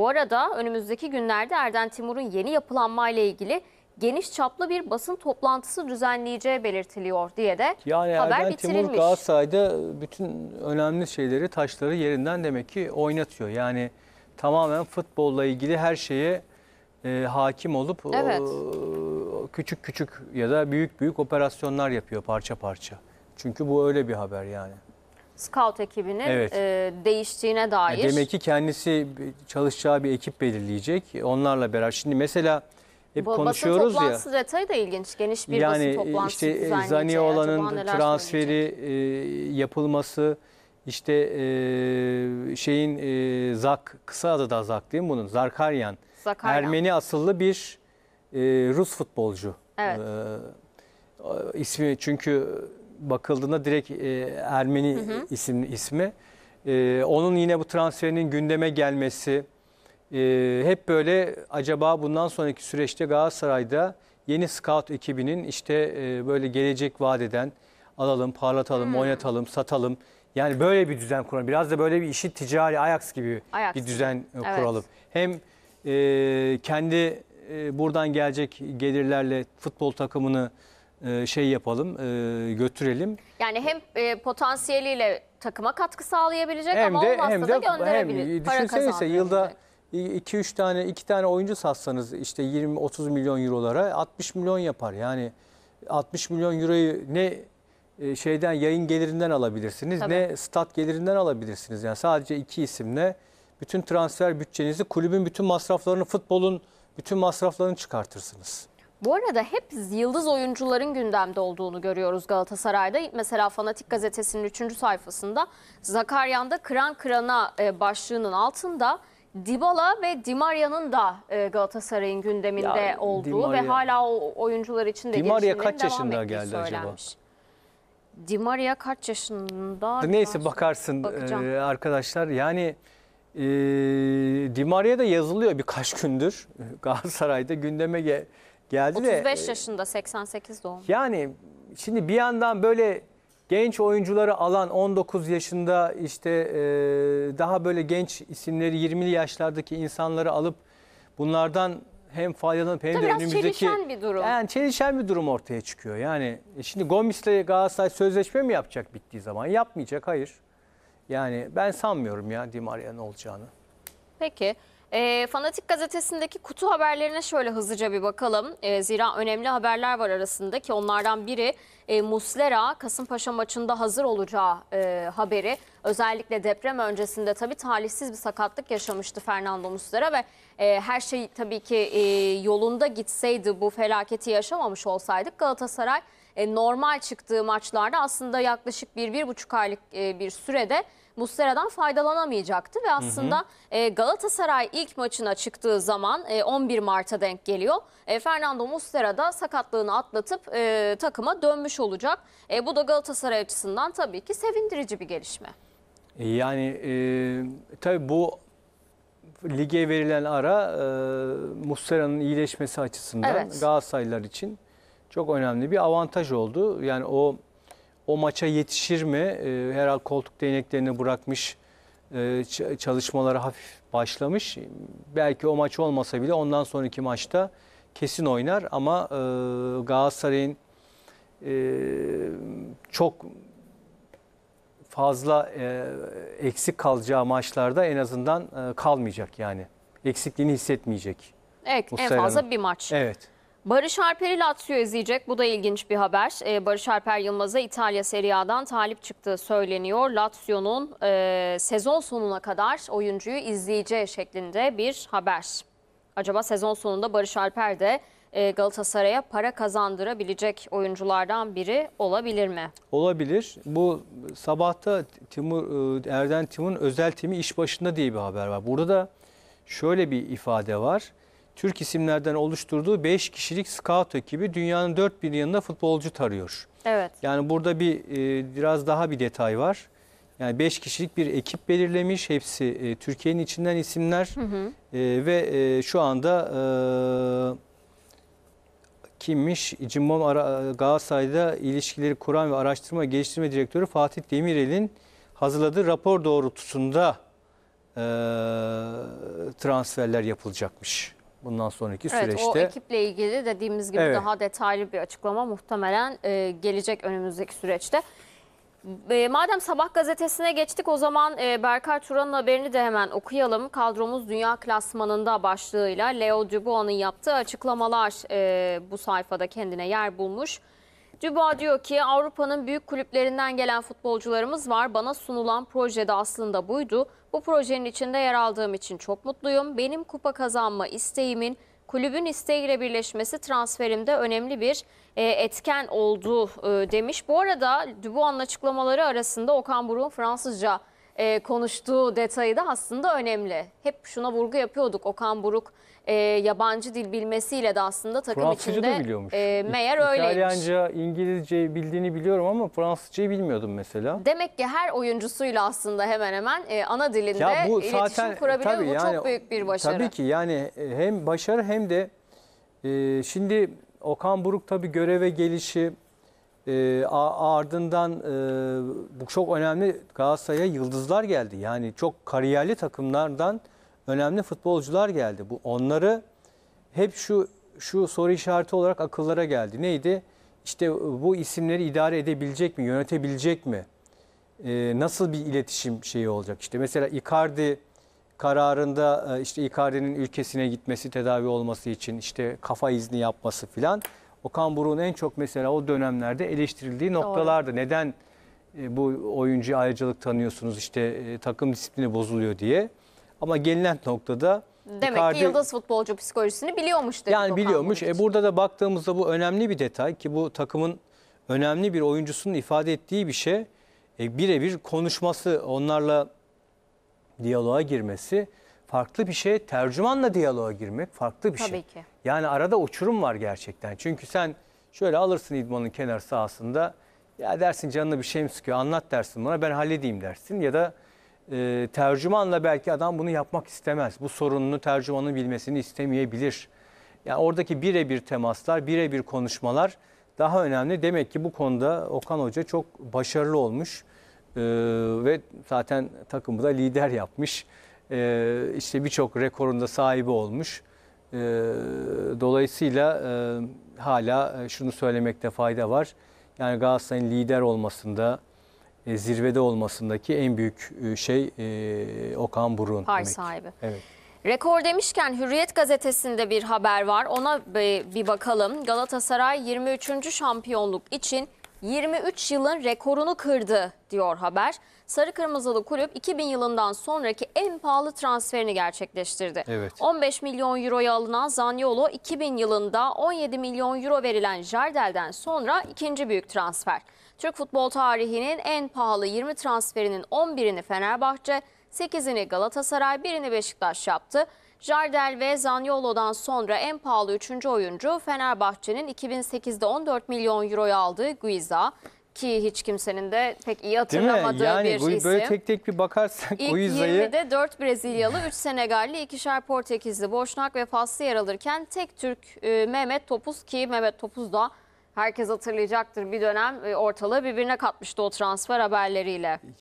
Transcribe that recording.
Bu arada önümüzdeki günlerde Erden Timur'un yeni yapılanmayla ilgili geniş çaplı bir basın toplantısı düzenleyeceği belirtiliyor diye de yani haber Erden bitirilmiş. Timur Galatasaray'da bütün önemli şeyleri taşları yerinden demek ki oynatıyor. Yani tamamen futbolla ilgili her şeye e, hakim olup evet. o, küçük küçük ya da büyük büyük operasyonlar yapıyor parça parça. Çünkü bu öyle bir haber yani scout ekibinin evet. e, değiştiğine dair. Demek ki kendisi çalışacağı bir ekip belirleyecek. Onlarla beraber. Şimdi mesela hep ba konuşuyoruz ya. Basın toplantısı detayı da ilginç. Geniş bir yani basın e, toplantısı işte Zaniola'nın transferi e, yapılması, işte e, şeyin e, Zak, kısa adı da Zak değil mi bunun? Zarkaryan. Zakaryan. Ermeni asıllı bir e, Rus futbolcu. Evet. E, ismi çünkü bakıldığında direkt e, Ermeni hı hı. isimli ismi. E, onun yine bu transferinin gündeme gelmesi e, hep böyle acaba bundan sonraki süreçte Galatasaray'da yeni scout ekibinin işte e, böyle gelecek vadeden alalım, parlatalım, hmm. oynatalım, satalım. Yani böyle bir düzen kuralım. Biraz da böyle bir işi ticari Ajax gibi Ajax. bir düzen e, evet. kuralım. Hem e, kendi e, buradan gelecek gelirlerle futbol takımını ee, şey yapalım, e, götürelim. Yani hem e, potansiyeliyle takıma katkı sağlayabilecek hem ama de, olmazsa hem de, da gönderebilir. Hem, para düşünsenize yılda 2-3 tane 2 tane oyuncu satsanız işte 20-30 milyon eurolara 60 milyon yapar. Yani 60 milyon euroyu ne e, şeyden yayın gelirinden alabilirsiniz Tabii. ne stat gelirinden alabilirsiniz. Yani sadece iki isimle bütün transfer bütçenizi kulübün bütün masraflarını futbolun bütün masraflarını çıkartırsınız. Bu arada hep yıldız oyuncuların gündemde olduğunu görüyoruz Galatasaray'da. Mesela Fanatik Gazetesi'nin 3. sayfasında Zakaryan'da kıran kırana e, başlığının altında DiBala ve Dimaria'nın da e, Galatasaray'ın gündeminde ya, olduğu ve hala o oyuncular için de Di Maria kaç yaşında geldi söylenmiş. acaba? Dimaria kaç yaşında? Neyse bakarsın e, bakacağım. arkadaşlar. Yani e, Di da yazılıyor birkaç gündür. Galatasaray'da gündeme geliyor geldi 35 de. 35 e, yaşında 88 doğum. Yani şimdi bir yandan böyle genç oyuncuları alan 19 yaşında işte e, daha böyle genç isimleri 20'li yaşlardaki insanları alıp bunlardan hem faydalanıp hem Tabii de biraz önümüzdeki... çelişen bir durum. Yani çelişen bir durum ortaya çıkıyor. Yani e, şimdi Gomis'le Galatasaray sözleşme mi yapacak bittiği zaman? Yapmayacak, hayır. Yani ben sanmıyorum ya Di Maria'nın olacağını. Peki. E, Fanatik gazetesindeki kutu haberlerine şöyle hızlıca bir bakalım. E, zira önemli haberler var arasında ki onlardan biri e, Muslera Kasımpaşa maçında hazır olacağı e, haberi. Özellikle deprem öncesinde tabii talihsiz bir sakatlık yaşamıştı Fernando Muslera ve e, her şey tabii ki e, yolunda gitseydi bu felaketi yaşamamış olsaydık Galatasaray e, normal çıktığı maçlarda aslında yaklaşık bir, bir buçuk aylık e, bir sürede Mustera'dan faydalanamayacaktı ve aslında hı hı. E, Galatasaray ilk maçına çıktığı zaman 11 Mart'a denk geliyor. Fernando Mustera da sakatlığını atlatıp takıma dönmüş olacak. bu da Galatasaray açısından tabii ki sevindirici bir gelişme. Yani e, tabii bu lige verilen ara e, Muslera'nın iyileşmesi açısından evet. Galatasaraylılar için çok önemli bir avantaj oldu. Yani o o maça yetişir mi? E, ee, herhalde koltuk değneklerini bırakmış e, çalışmalara hafif başlamış. Belki o maç olmasa bile ondan sonraki maçta kesin oynar ama e, Galatasaray'ın e, çok fazla e, eksik kalacağı maçlarda en azından e, kalmayacak yani. Eksikliğini hissetmeyecek. Evet, en fazla bir maç. Evet. Barış Alper ile Lazio izleyecek. Bu da ilginç bir haber. Ee, Barış Alper Yılmaz'a İtalya Serie A'dan talip çıktığı söyleniyor. Lazio'nun e, sezon sonuna kadar oyuncuyu izleyeceği şeklinde bir haber. Acaba sezon sonunda Barış Alper de e, Galatasaray'a para kazandırabilecek oyunculardan biri olabilir mi? Olabilir. Bu sabahta Timur, e, Erden Timur'un özel timi iş başında diye bir haber var. Burada da şöyle bir ifade var Türk isimlerden oluşturduğu 5 kişilik scout ekibi dünyanın dört bir yanında futbolcu tarıyor. Evet. Yani burada bir e, biraz daha bir detay var. Yani 5 kişilik bir ekip belirlemiş. Hepsi e, Türkiye'nin içinden isimler. Hı hı. E, ve e, şu anda e, kimmiş? Cimbom Ara e, Galatasaray'da ilişkileri kuran ve araştırma geliştirme direktörü Fatih Demirel'in hazırladığı rapor doğrultusunda e, transferler yapılacakmış bundan sonraki evet, süreçte. Evet o ekiple ilgili dediğimiz gibi evet. daha detaylı bir açıklama muhtemelen e, gelecek önümüzdeki süreçte. E, madem sabah gazetesine geçtik o zaman e, Berkay Turan'ın haberini de hemen okuyalım. Kadromuz dünya klasmanında başlığıyla Leo Dubois'un yaptığı açıklamalar e, bu sayfada kendine yer bulmuş. Dubois diyor ki Avrupa'nın büyük kulüplerinden gelen futbolcularımız var. Bana sunulan projede aslında buydu. Bu projenin içinde yer aldığım için çok mutluyum. Benim kupa kazanma isteğimin kulübün isteğiyle birleşmesi transferimde önemli bir e, etken oldu e, demiş. Bu arada Dubois'un açıklamaları arasında Okan Buruk'un Fransızca e, konuştuğu detayı da aslında önemli. Hep şuna vurgu yapıyorduk Okan Buruk e, yabancı dil bilmesiyle de aslında takım Fransızca içinde da e, biliyormuş. E, meğer İ- öyleymiş. İtalyanca, İngilizce bildiğini biliyorum ama Fransızcayı bilmiyordum mesela. Demek ki her oyuncusuyla aslında hemen hemen e, ana dilinde iletişim kurabiliyor. bu çok büyük bir başarı. Tabii ki yani e, hem başarı hem de e, şimdi Okan Buruk tabii göreve gelişi e, ardından e, bu çok önemli Galatasaray'a yıldızlar geldi. Yani çok kariyerli takımlardan önemli futbolcular geldi. Bu onları hep şu şu soru işareti olarak akıllara geldi. Neydi? İşte bu isimleri idare edebilecek mi, yönetebilecek mi? E, nasıl bir iletişim şeyi olacak? İşte mesela Icardi kararında e, işte Icardi'nin ülkesine gitmesi, tedavi olması için işte kafa izni yapması filan. Okan Buruk'un en çok mesela o dönemlerde eleştirildiği noktalardı. Neden e, bu oyuncu ayrıcalık tanıyorsunuz işte e, takım disiplini bozuluyor diye. Ama gelinen noktada Demek ki yıldız futbolcu psikolojisini biliyormuş dedik yani Okan biliyormuş. Buruk E burada da baktığımızda bu önemli bir detay ki bu takımın önemli bir oyuncusunun ifade ettiği bir şey. E, birebir konuşması, onlarla diyaloğa girmesi farklı bir şey, tercümanla diyaloğa girmek farklı bir Tabii şey. Tabii ki. Yani arada uçurum var gerçekten. Çünkü sen şöyle alırsın idmanın kenar sahasında ya dersin canına bir şey mi sıkıyor anlat dersin bana ben halledeyim dersin ya da e, tercümanla belki adam bunu yapmak istemez. Bu sorununu tercümanın bilmesini istemeyebilir. Yani oradaki birebir temaslar, birebir konuşmalar daha önemli. Demek ki bu konuda Okan Hoca çok başarılı olmuş ee, ve zaten takımı da lider yapmış e, işte birçok rekorunda sahibi olmuş. E, dolayısıyla e, hala e, şunu söylemekte fayda var. Yani Galatasaray'ın lider olmasında, e, zirvede olmasındaki en büyük e, şey e, Okan Burun. Pay sahibi. Evet. Rekor demişken Hürriyet gazetesinde bir haber var. Ona bir bakalım. Galatasaray 23. şampiyonluk için 23 yılın rekorunu kırdı diyor haber. Sarı Kırmızılı Kulüp 2000 yılından sonraki en pahalı transferini gerçekleştirdi. Evet. 15 milyon euroya alınan Zaniolo 2000 yılında 17 milyon euro verilen Jardel'den sonra ikinci büyük transfer. Türk futbol tarihinin en pahalı 20 transferinin 11'ini Fenerbahçe, 8'ini Galatasaray, birini Beşiktaş yaptı. Jardel ve Zaniolo'dan sonra en pahalı üçüncü oyuncu Fenerbahçe'nin 2008'de 14 milyon euroya aldığı Guiza ki hiç kimsenin de pek iyi hatırlamadığı yani bir bu, isim. Böyle tek tek bir bakarsak İlk Guiza'yı... 20'de 4 Brezilyalı, 3 Senegalli, 2'şer Portekizli, Boşnak ve Faslı yer alırken tek Türk e, Mehmet Topuz ki Mehmet Topuz da herkes hatırlayacaktır bir dönem e, ortalığı birbirine katmıştı o transfer haberleriyle.